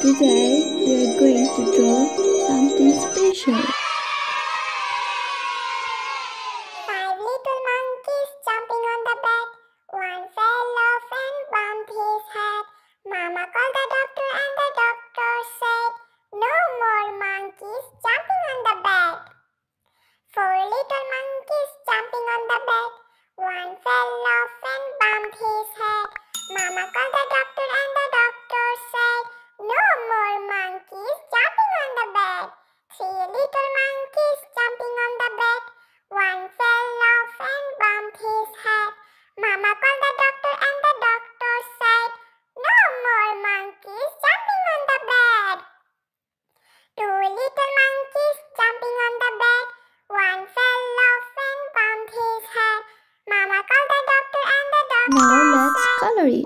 Today we are going to draw something special. little monkeys jumping on the bed. One fell off and bumped his head. Mama called the doctor and the doctor said, No more monkeys jumping on the bed. Four little monkeys jumping on the bed. One fell off and bumped his head. Mama called the doctor. Now let's color it.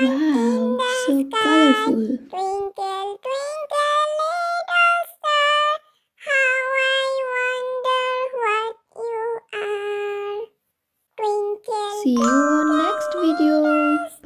Wow, so colorful. Twinkle, twinkle, little star, how I wonder what you are. Twinkle, See you on next video.